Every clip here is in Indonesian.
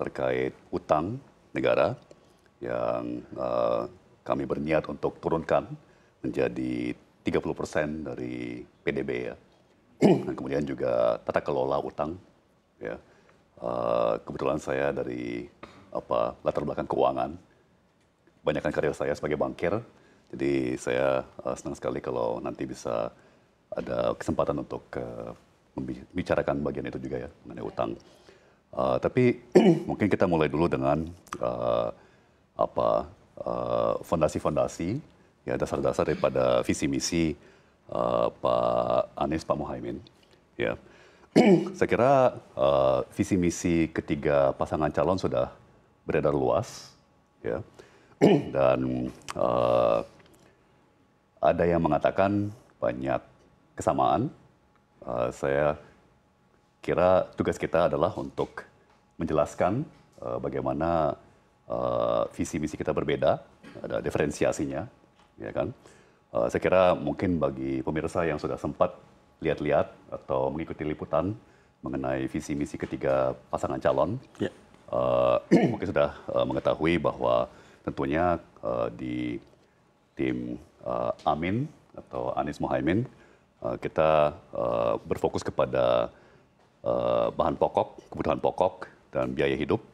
terkait utang negara yang eh, kami berniat untuk turunkan menjadi 30 persen dari PDB ya. Dan kemudian juga tata kelola utang. Ya. Uh, kebetulan saya dari apa latar belakang keuangan. Banyakkan karir saya sebagai bankir. Jadi saya uh, senang sekali kalau nanti bisa ada kesempatan untuk uh, membicarakan bagian itu juga ya mengenai utang. Uh, tapi mungkin kita mulai dulu dengan uh, apa eh, fondasi-fondasi ya dasar-dasar daripada visi misi uh, Pak Anies Pak Muhaimin ya saya kira uh, visi misi ketiga pasangan calon sudah beredar luas ya dan uh, ada yang mengatakan banyak kesamaan uh, saya kira tugas kita adalah untuk menjelaskan uh, bagaimana uh, visi misi kita berbeda, ada diferensiasinya, ya kan? Uh, saya kira mungkin bagi pemirsa yang sudah sempat lihat-lihat atau mengikuti liputan mengenai visi misi ketiga pasangan calon, yeah. Ya. uh, mungkin sudah uh, mengetahui bahwa tentunya uh, di tim uh, Amin atau Anies Mohaimin uh, kita uh, berfokus kepada Eh, bahan pokok, kebutuhan pokok dan biaya hidup,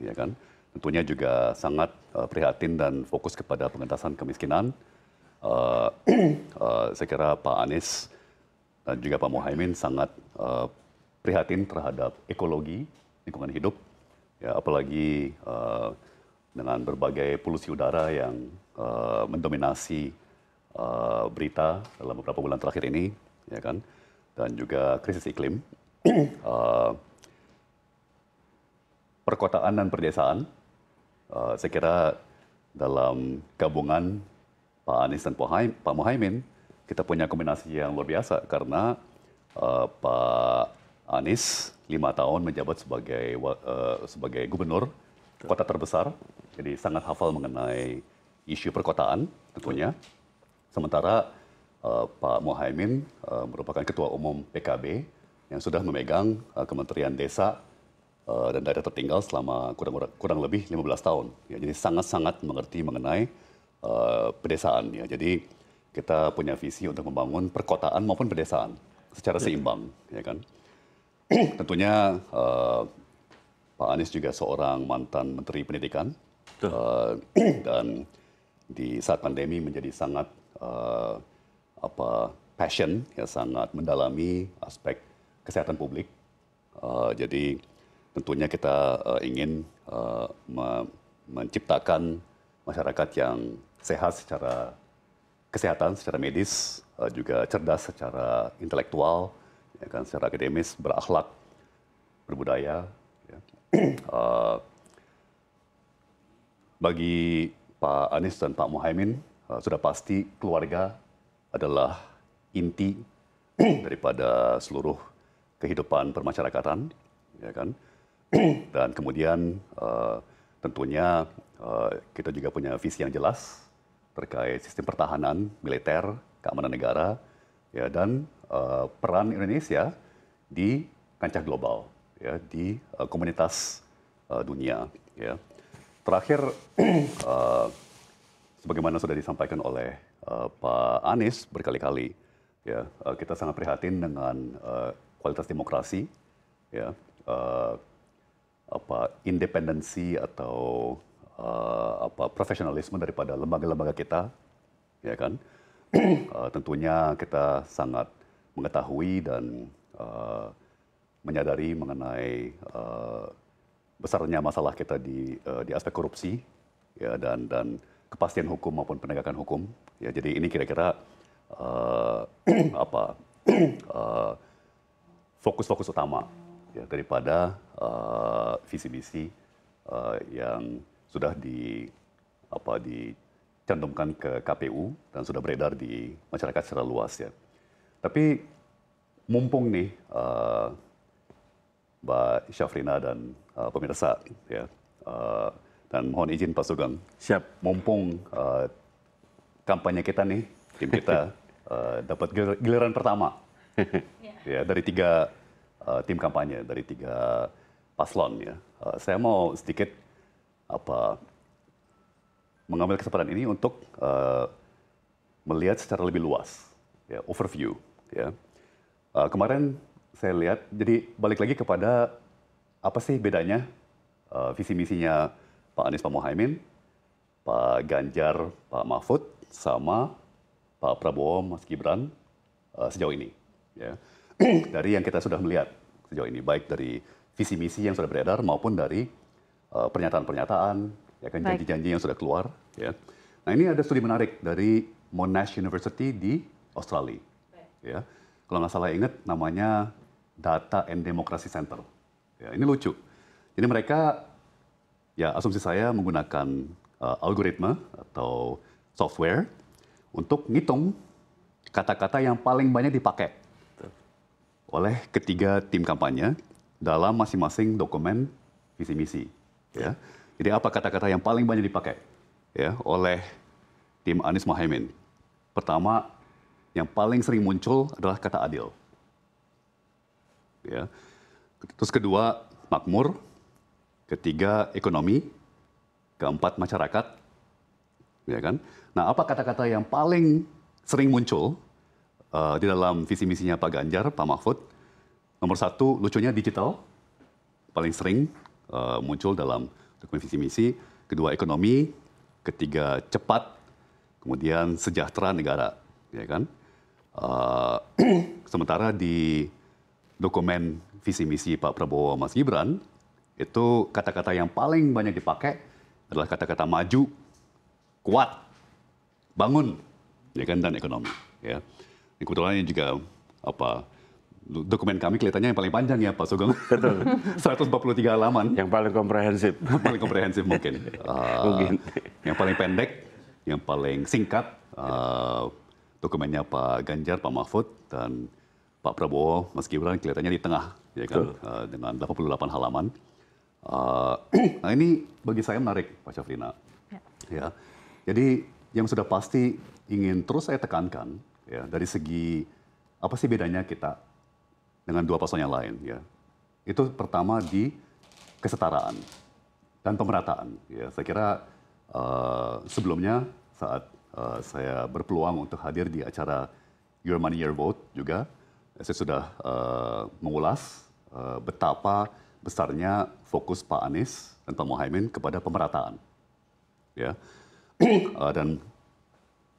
ya kan? Tentunya juga sangat uh, prihatin dan fokus kepada pengentasan kemiskinan. Uh, uh, saya kira Pak Anies dan juga Pak Mohaimin sangat uh, prihatin terhadap ekologi, lingkungan hidup, ya apalagi uh, dengan berbagai polusi udara yang uh, mendominasi uh, berita dalam beberapa bulan terakhir ini, ya kan, dan juga krisis iklim uh, perkotaan dan perdesaan. Uh, saya kira dalam gabungan Pak Anies dan Pak Mohaimin, kita punya kombinasi yang luar biasa karena uh, Pak Anies lima tahun menjabat sebagai uh, sebagai gubernur kota terbesar, jadi sangat hafal mengenai isu perkotaan tentunya. Sementara uh, Pak Mohaimin uh, merupakan ketua umum PKB yang sudah memegang uh, Kementerian Desa uh, dan Daerah Tertinggal selama kurang, kurang lebih 15 tahun. Ya, jadi sangat-sangat mengerti mengenai uh, pedesaan. Ya. Jadi kita punya visi untuk membangun perkotaan maupun pedesaan secara ya. seimbang, ya, ya kan? Tentunya uh, Pak Anies juga seorang mantan Menteri Pendidikan uh, dan di saat pandemi menjadi sangat uh, apa passion ya sangat mendalami aspek kesehatan publik. Uh, jadi tentunya kita uh, ingin uh, me menciptakan masyarakat yang sehat secara kesehatan, secara medis, uh, juga cerdas secara intelektual, ya kan, secara akademis, berakhlak, berbudaya. Ya. Uh, bagi Pak Anies dan Pak Mohaimin, uh, sudah pasti keluarga adalah inti daripada seluruh kehidupan permasyarakatan, ya kan? Dan kemudian uh, tentunya uh, kita juga punya visi yang jelas terkait sistem pertahanan, militer, keamanan negara, ya dan uh, peran Indonesia di kancah global, ya di uh, komunitas uh, dunia, ya. Terakhir, uh, sebagaimana sudah disampaikan oleh uh, Pak Anies berkali-kali, ya uh, kita sangat prihatin dengan uh, kualitas demokrasi, ya, uh, apa independensi atau uh, apa profesionalisme daripada lembaga-lembaga kita, ya kan? uh, tentunya kita sangat mengetahui dan uh, menyadari mengenai uh, besarnya masalah kita di uh, di aspek korupsi, ya dan dan kepastian hukum maupun penegakan hukum. Ya, jadi ini kira-kira uh, apa? uh, fokus-fokus utama ya, daripada uh, eh, visi misi uh, eh, yang sudah di apa dicantumkan ke KPU dan sudah beredar di masyarakat secara luas ya. Tapi mumpung nih uh, Mbak Syafrina dan uh, pemirsa ya uh, dan mohon izin Pak Sugeng. Siap. Mumpung uh, kampanye kita nih tim kita uh, dapat giliran pertama. Ya ya dari tiga uh, tim kampanye dari tiga paslon ya. Uh, saya mau sedikit apa mengambil kesempatan ini untuk uh, melihat secara lebih luas ya overview ya. Uh, kemarin saya lihat jadi balik lagi kepada apa sih bedanya uh, visi misinya Pak Anies Pak Mohaimin, Pak Ganjar, Pak Mahfud sama Pak Prabowo Mas Gibran uh, sejauh ini ya. dari yang kita sudah melihat sejauh ini, baik dari visi misi yang sudah beredar maupun dari pernyataan eh, pernyataan-pernyataan, ya kan janji-janji yang sudah keluar. Ya. Nah ini ada studi menarik dari Monash University di Australia. Baik. Ya, kalau nggak salah ingat namanya Data and Democracy Center. Ya, ini lucu. Jadi mereka, ya asumsi saya menggunakan uh, algoritma atau software untuk ngitung kata-kata yang paling banyak dipakai oleh ketiga tim kampanye dalam masing-masing dokumen visi misi. Ya. Jadi apa kata-kata yang paling banyak dipakai ya, oleh tim Anies Mohaimin? Pertama, yang paling sering muncul adalah kata adil. Ya. Terus kedua, makmur. Ketiga, ekonomi. Keempat, masyarakat. Ya kan? Nah, apa kata-kata yang paling sering muncul uh, di dalam visi misinya Pak Ganjar, Pak Mahfud. Nomor satu, lucunya digital, paling sering uh, muncul dalam dokumen visi misi. Kedua, ekonomi. Ketiga, cepat. Kemudian sejahtera negara, ya kan? Uh, sementara di dokumen visi misi Pak Prabowo Mas Gibran itu kata-kata yang paling banyak dipakai adalah kata-kata maju, kuat, bangun, ya kan dan ekonomi, ya di kebetulan ini juga apa dokumen kami kelihatannya yang paling panjang ya Pak Sugeng. Betul. 143 halaman. Yang paling komprehensif. paling komprehensif mungkin. Uh, mungkin. Yang paling pendek, yang paling singkat uh, dokumennya Pak Ganjar, Pak Mahfud dan Pak Prabowo, Mas Gibran kelihatannya di tengah ya kan uh, dengan 88 halaman. Uh, nah ini bagi saya menarik Pak Syafrina. Ya. ya. Jadi yang sudah pasti ingin terus saya tekankan Ya, dari segi apa sih bedanya kita dengan dua paslon yang lain ya? Itu pertama di kesetaraan dan pemerataan. Ya, saya kira uh, sebelumnya saat uh, saya berpeluang untuk hadir di acara Your Money Your Vote juga, saya sudah uh, mengulas uh, betapa besarnya fokus Pak Anies dan Pak Mohaimin kepada pemerataan, ya. uh, dan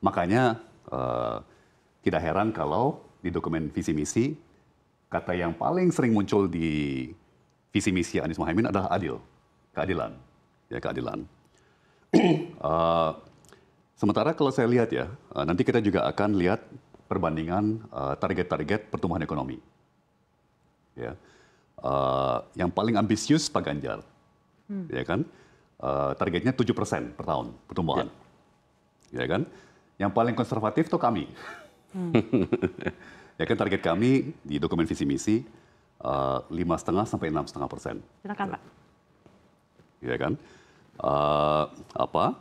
makanya uh, tidak heran kalau di dokumen visi misi kata yang paling sering muncul di visi misi Anies Mohaimin adalah adil, keadilan, ya keadilan. uh, sementara kalau saya lihat ya, uh, nanti kita juga akan lihat perbandingan eh, target-target uh, pertumbuhan ekonomi. Ya, uh, yang paling ambisius Pak Ganjar, hmm. ya kan? Uh, targetnya 7% per tahun pertumbuhan, ya. ya kan? Yang paling konservatif tuh kami. Hmm. ya kan target kami di dokumen visi misi eh, lima setengah sampai enam setengah persen. Silakan Pak. Ya kan. Uh, apa?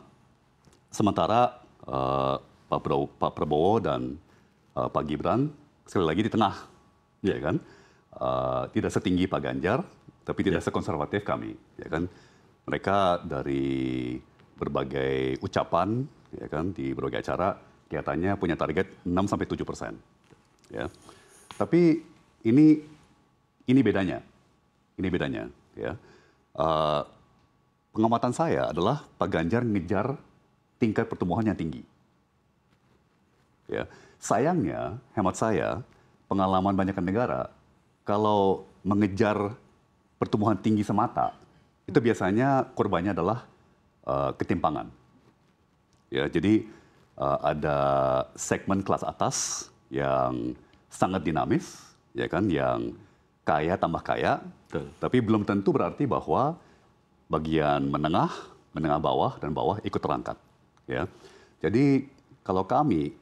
Sementara uh, Pak, Prabowo, Pak Prabowo dan uh, Pak Gibran sekali lagi di tengah, ya kan? Uh, tidak setinggi Pak Ganjar, tapi tidak ya. sekonservatif kami, ya kan? Mereka dari berbagai ucapan, ya kan, di berbagai acara kelihatannya punya target 6 sampai 7 persen. Ya. Tapi ini ini bedanya, ini bedanya. Ya. Uh, pengamatan saya adalah Pak Ganjar ngejar tingkat pertumbuhan yang tinggi. Ya. Sayangnya, hemat saya, pengalaman banyak negara, kalau mengejar pertumbuhan tinggi semata, itu biasanya korbannya adalah uh, ketimpangan. Ya, jadi uh, ada segmen kelas atas yang sangat dinamis, ya kan, yang kaya tambah kaya, Betul. tapi belum tentu berarti bahwa bagian menengah, menengah bawah dan bawah ikut terangkat, ya. Jadi kalau kami,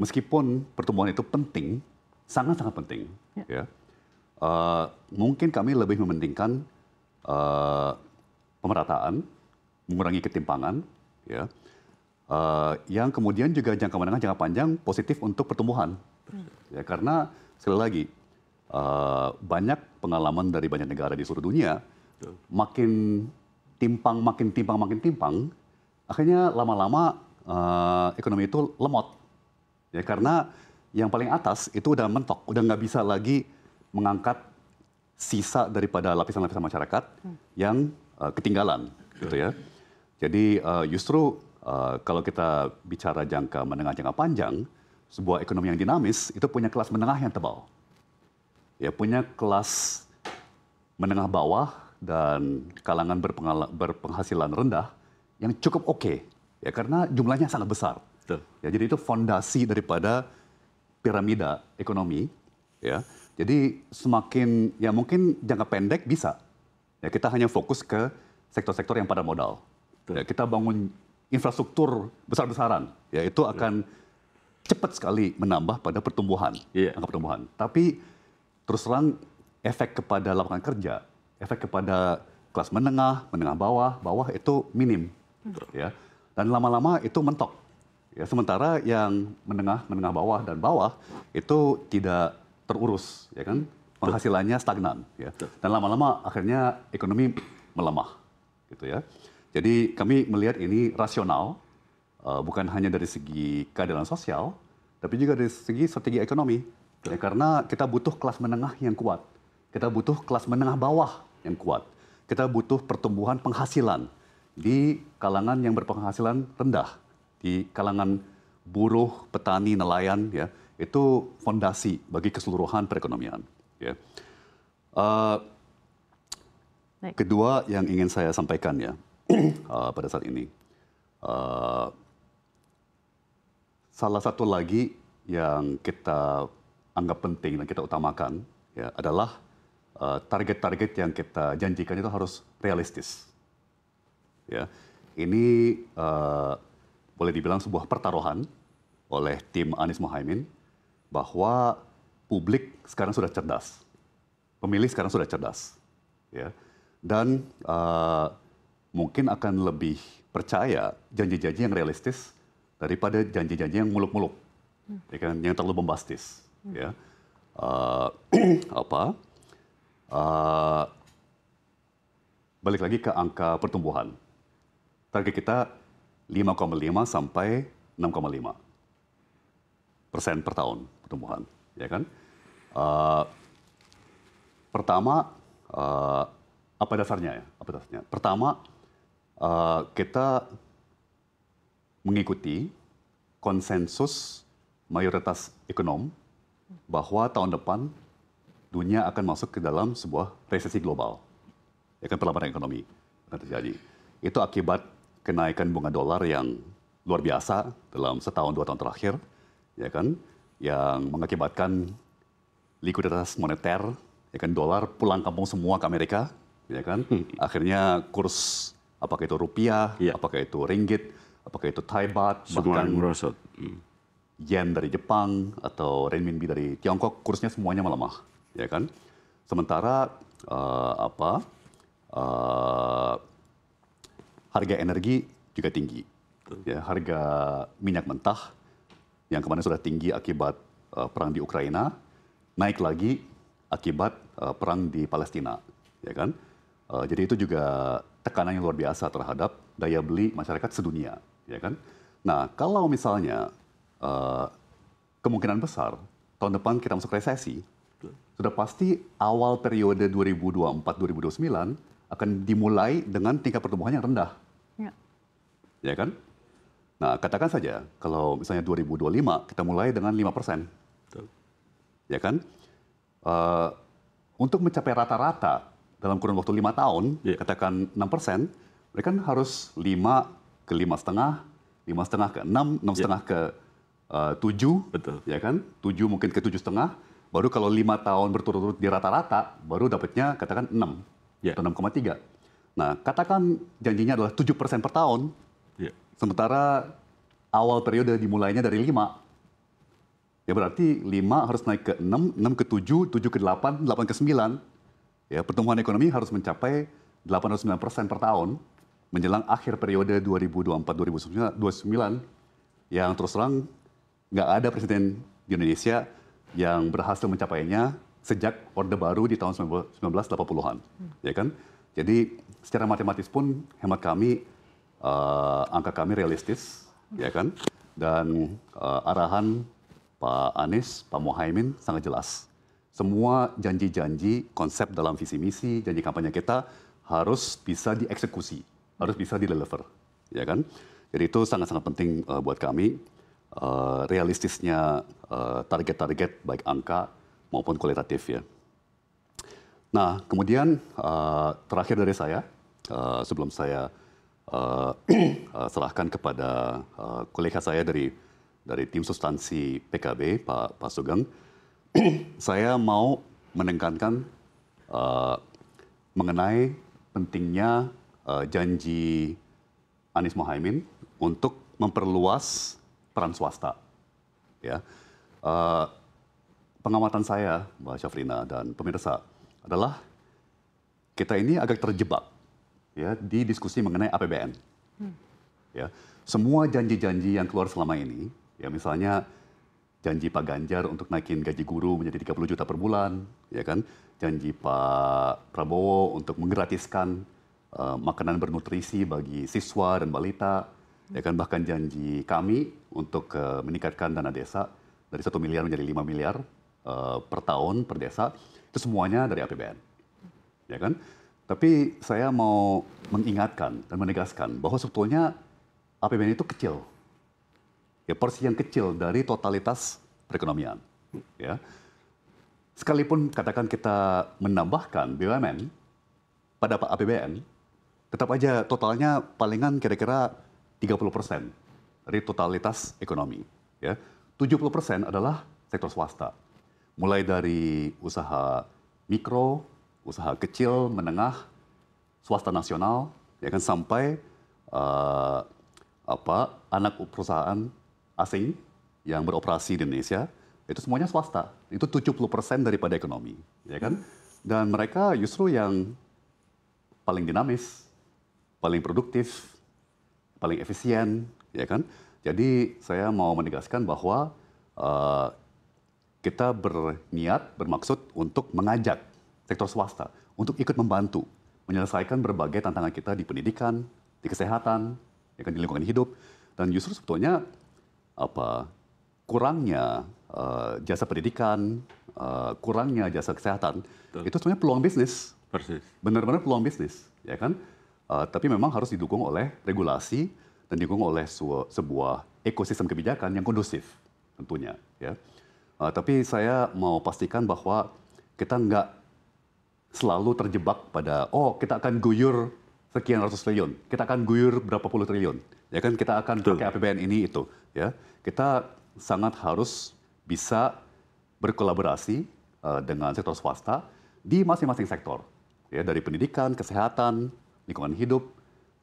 meskipun pertumbuhan itu penting, sangat-sangat penting, ya, ya uh, mungkin kami lebih mementingkan uh, pemerataan, mengurangi ketimpangan, ya Eh, yang kemudian juga jangka menengah jangka panjang positif untuk pertumbuhan hmm. ya karena sekali lagi uh, banyak pengalaman dari banyak negara di seluruh dunia makin timpang makin timpang makin timpang akhirnya lama-lama uh, ekonomi itu lemot ya karena yang paling atas itu udah mentok udah nggak bisa lagi mengangkat sisa daripada lapisan-lapisan masyarakat hmm. yang uh, ketinggalan gitu ya jadi uh, justru Eh, kalau kita bicara jangka menengah jangka panjang, sebuah ekonomi yang dinamis itu punya kelas menengah yang tebal. Ya, punya kelas menengah bawah dan kalangan berpenghasilan rendah yang cukup oke. Okay, ya, karena jumlahnya sangat besar. Ya, jadi itu fondasi daripada piramida ekonomi, ya. Jadi semakin ya mungkin jangka pendek bisa. Ya, kita hanya fokus ke sektor-sektor yang pada modal. Ya, kita bangun infrastruktur besar-besaran, ya itu iya. akan cepat sekali menambah pada pertumbuhan, yeah. angka pertumbuhan. Tapi terus terang efek kepada lapangan kerja, efek kepada kelas menengah, menengah bawah, bawah itu minim, hmm. ya. Dan lama-lama itu mentok. Ya, sementara yang menengah, menengah bawah dan bawah itu tidak terurus, ya kan? Penghasilannya stagnan, ya. Dan lama-lama akhirnya ekonomi melemah, gitu ya. Jadi kami melihat ini rasional, uh, bukan hanya dari segi keadilan sosial, tapi juga dari segi strategi ekonomi. Ya, karena kita butuh kelas menengah yang kuat, kita butuh kelas menengah bawah yang kuat, kita butuh pertumbuhan penghasilan di kalangan yang berpenghasilan rendah, di kalangan buruh, petani, nelayan, ya itu fondasi bagi keseluruhan perekonomian. Ya. Uh, kedua yang ingin saya sampaikan ya, uh, pada saat ini. Uh, salah satu lagi yang kita anggap penting dan kita utamakan ya, adalah ah, target-target uh, yang kita janjikan itu harus realistis. Ya, ini uh, boleh dibilang sebuah pertaruhan oleh tim Anies Mohaimin bahwa publik sekarang sudah cerdas, pemilih sekarang sudah cerdas, ya, dan uh, mungkin akan lebih percaya janji-janji yang realistis daripada janji-janji yang muluk-muluk, hmm. ya kan, yang terlalu bombastis, hmm. ya. Uh, apa? Uh, balik lagi ke angka pertumbuhan. Target kita 5,5 sampai 6,5 persen per tahun pertumbuhan, ya kan? Uh, pertama, uh, apa dasarnya ya? Apa dasarnya? Pertama, Eh, kita mengikuti konsensus mayoritas ekonom bahwa tahun depan dunia akan masuk ke dalam sebuah resesi global. Ya kan perlambatan ekonomi akan terjadi. Itu akibat kenaikan bunga dolar yang luar biasa dalam setahun dua tahun terakhir, ya kan, yang mengakibatkan likuiditas moneter, ya kan, dolar pulang kampung semua ke Amerika, ya kan, hmm. akhirnya kurs apakah itu rupiah, ya. apakah itu ringgit, apakah itu Thai baht, bahkan merosot. Hmm. yen dari Jepang atau renminbi dari Tiongkok, kursnya semuanya melemah, ya kan? Sementara uh, apa uh, harga energi juga tinggi, ya harga minyak mentah yang kemarin sudah tinggi akibat uh, perang di Ukraina naik lagi akibat uh, perang di Palestina, ya kan? Eh, jadi itu juga tekanan yang luar biasa terhadap daya beli masyarakat sedunia, ya kan? Nah, kalau misalnya uh, kemungkinan besar tahun depan kita masuk resesi, sudah pasti awal periode 2024-2029 akan dimulai dengan tingkat pertumbuhan yang rendah. Ya. ya kan? Nah, katakan saja kalau misalnya 2025 kita mulai dengan 5 persen. Ya kan? Uh, untuk mencapai rata-rata dalam kurun waktu lima tahun, yeah. katakan enam persen, mereka kan harus lima ke lima setengah, lima setengah ke enam, enam iya. setengah ke eh, tujuh, betul, ya kan? Tujuh mungkin ke tujuh setengah. Baru kalau lima tahun berturut-turut di rata-rata, baru dapatnya katakan enam yeah. atau enam koma tiga. Nah, katakan janjinya adalah tujuh persen per tahun, yeah. sementara awal periode dimulainya dari lima. Ya berarti lima harus naik ke enam, enam ke tujuh, tujuh ke delapan, delapan ke sembilan Ya, pertumbuhan ekonomi harus mencapai 89 persen per tahun menjelang akhir periode 2024-2029 yang terus terang nggak ada presiden di Indonesia yang berhasil mencapainya sejak Orde Baru di tahun 1980-an, ya kan? Jadi secara matematis pun hemat kami uh, angka kami realistis, ya kan? Dan uh, arahan Pak Anies, Pak Mohaimin sangat jelas semua janji-janji, konsep dalam visi misi, janji kampanye kita harus bisa dieksekusi, harus bisa dideliver, ya kan? Jadi itu sangat-sangat penting uh, buat kami. Uh, realistisnya eh, target-target uh, baik angka maupun kualitatif ya. Nah, kemudian uh, terakhir dari saya, uh, sebelum saya uh, uh, serahkan kepada uh, kolega saya dari dari tim substansi PKB, Pak Pak Sugeng, saya mau menekankan uh, mengenai pentingnya uh, janji Anies Mohaimin untuk memperluas peran swasta. Ya, uh, pengamatan saya, Mbak Syafrina dan pemirsa, adalah kita ini agak terjebak ya di diskusi mengenai APBN. Hmm. Ya, semua janji-janji yang keluar selama ini, ya misalnya janji Pak Ganjar untuk naikin gaji guru menjadi 30 juta per bulan, ya kan? Janji Pak Prabowo untuk menggratiskan uh, makanan bernutrisi bagi siswa dan balita, ya kan? Bahkan janji kami untuk uh, meningkatkan dana desa dari satu miliar menjadi 5 miliar uh, per tahun per desa. Itu semuanya dari APBN. Ya kan? Tapi saya mau mengingatkan dan menegaskan bahwa sebetulnya APBN itu kecil ya porsi yang kecil dari totalitas perekonomian. Ya. Sekalipun katakan kita menambahkan BUMN pada APBN, tetap aja totalnya palingan kira-kira 30 persen dari totalitas ekonomi. Ya. 70 persen adalah sektor swasta. Mulai dari usaha mikro, usaha kecil, menengah, swasta nasional, ya kan sampai uh, apa anak perusahaan asing yang beroperasi di Indonesia itu semuanya swasta. Itu 70% daripada ekonomi, ya kan? Dan mereka justru yang paling dinamis, paling produktif, paling efisien, ya kan? Jadi saya mau menegaskan bahwa uh, kita berniat, bermaksud untuk mengajak sektor swasta untuk ikut membantu menyelesaikan berbagai tantangan kita di pendidikan, di kesehatan, ya kan, di lingkungan hidup. Dan justru sebetulnya apa kurangnya uh, jasa pendidikan, uh, kurangnya jasa kesehatan, Betul. itu sebenarnya peluang bisnis. Benar-benar peluang bisnis, ya kan? Uh, tapi memang harus didukung oleh regulasi dan didukung oleh sebuah ekosistem kebijakan yang kondusif tentunya, ya. Uh, tapi saya mau pastikan bahwa kita nggak selalu terjebak pada oh kita akan guyur sekian ratus triliun. Kita akan guyur berapa puluh triliun. Ya kan kita akan Betul. pakai APBN ini itu, ya. Kita sangat harus bisa berkolaborasi uh, dengan sektor swasta di masing-masing sektor. Ya, dari pendidikan, kesehatan, lingkungan hidup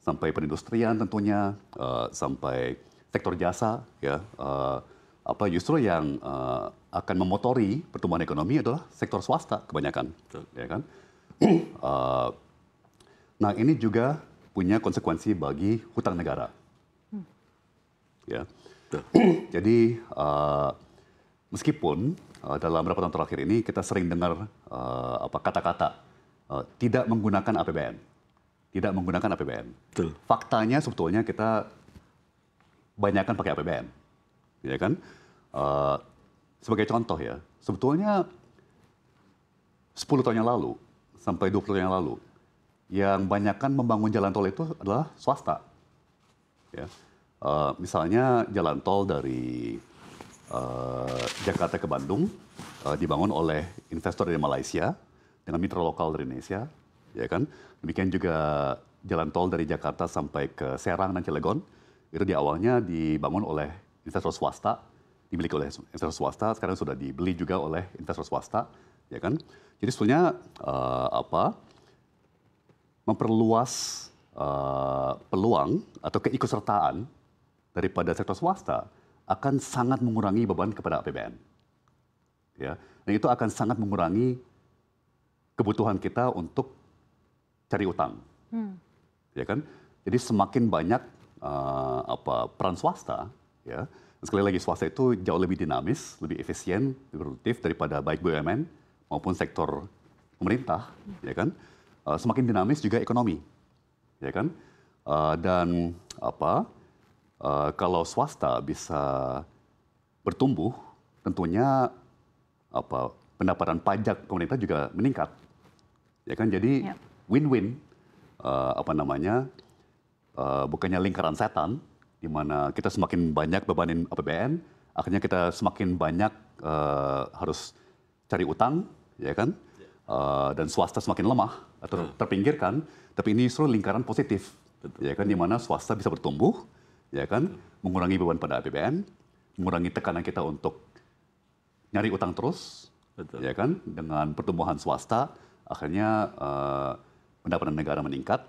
sampai perindustrian tentunya, uh, sampai sektor jasa ya. Uh, apa justru yang uh, akan memotori pertumbuhan ekonomi adalah sektor swasta kebanyakan, Betul. ya kan? uh, Nah ini juga punya konsekuensi bagi hutang negara. Hmm. Ya. Jadi uh, meskipun uh, dalam beberapa tahun terakhir ini kita sering dengar uh, kata-kata uh, tidak menggunakan APBN, tidak menggunakan APBN. Betul. Faktanya sebetulnya kita banyakkan pakai APBN, ya kan? Uh, sebagai contoh ya, sebetulnya 10 tahun yang lalu sampai 20 tahun yang lalu yang banyakkan membangun jalan tol itu adalah swasta. Ya. Uh, misalnya jalan tol dari uh, Jakarta ke Bandung uh, dibangun oleh investor dari Malaysia dengan mitra lokal dari Indonesia, ya kan? Demikian juga jalan tol dari Jakarta sampai ke Serang dan Cilegon itu di awalnya dibangun oleh investor swasta, dimiliki oleh investor swasta, sekarang sudah dibeli juga oleh investor swasta, ya kan? Jadi sebenarnya uh, apa? memperluas uh, peluang atau keikutsertaan daripada sektor swasta akan sangat mengurangi beban kepada APBN. Ya, dan itu akan sangat mengurangi kebutuhan kita untuk cari utang. Hmm. Ya kan? Jadi semakin banyak uh, apa peran swasta, ya. Sekali lagi swasta itu jauh lebih dinamis, lebih efisien, lebih produktif daripada baik BUMN maupun sektor pemerintah, hmm. ya kan? Eh, semakin dinamis juga ekonomi, ya kan? Eh, dan apa? Eh, kalau swasta bisa bertumbuh, tentunya apa pendapatan pajak pemerintah juga meningkat, ya kan? Jadi ya. win-win apa namanya bukannya lingkaran setan di mana kita semakin banyak bebanin APBN akhirnya kita semakin banyak harus cari utang ya kan ya. dan swasta semakin lemah atau hmm. terpinggirkan, tapi ini justru lingkaran positif, Betul. ya kan, di mana swasta bisa bertumbuh, ya kan, Betul. mengurangi beban pada APBN, mengurangi tekanan kita untuk nyari utang terus, Betul. ya kan, dengan pertumbuhan swasta, akhirnya uh, pendapatan negara meningkat,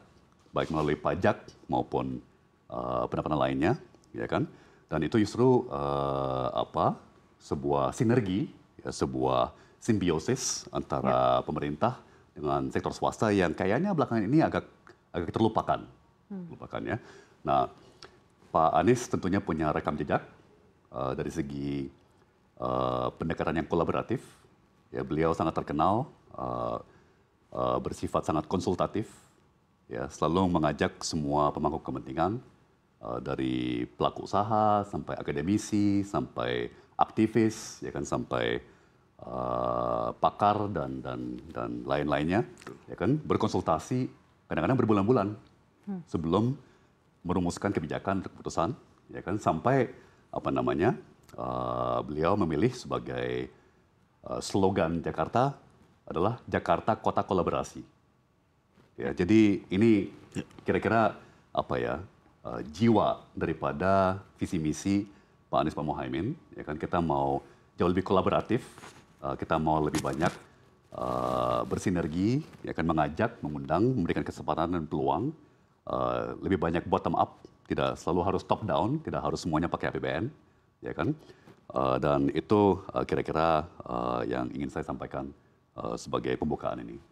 baik melalui pajak maupun uh, pendapatan lainnya, ya kan, dan itu justru uh, apa, sebuah sinergi, ya, sebuah simbiosis antara ya. pemerintah dengan sektor swasta yang kayaknya belakangan ini agak agak terlupakan, hmm. ya. Nah, Pak Anies tentunya punya rekam jejak uh, dari segi uh, pendekatan yang kolaboratif. Ya, beliau sangat terkenal, uh, uh, bersifat sangat konsultatif, ya, selalu mengajak semua pemangku kepentingan uh, dari pelaku usaha sampai akademisi sampai aktivis, ya kan sampai Eh, pakar dan dan dan lain-lainnya, ya kan berkonsultasi kadang-kadang berbulan-bulan hmm. sebelum merumuskan kebijakan dan keputusan, ya kan sampai apa namanya uh, beliau memilih sebagai uh, slogan Jakarta adalah Jakarta kota kolaborasi. Ya, jadi ini ya. kira-kira apa ya uh, jiwa daripada visi misi Pak Anies Pak Mohaimin, ya kan kita mau jauh lebih kolaboratif Eh, kita mau lebih banyak uh, bersinergi, ya akan mengajak, mengundang, memberikan kesempatan dan peluang uh, lebih banyak bottom up, tidak selalu harus top down, tidak harus semuanya pakai APBN, ya kan? Uh, dan itu kira-kira uh, uh, yang ingin saya sampaikan uh, sebagai pembukaan ini.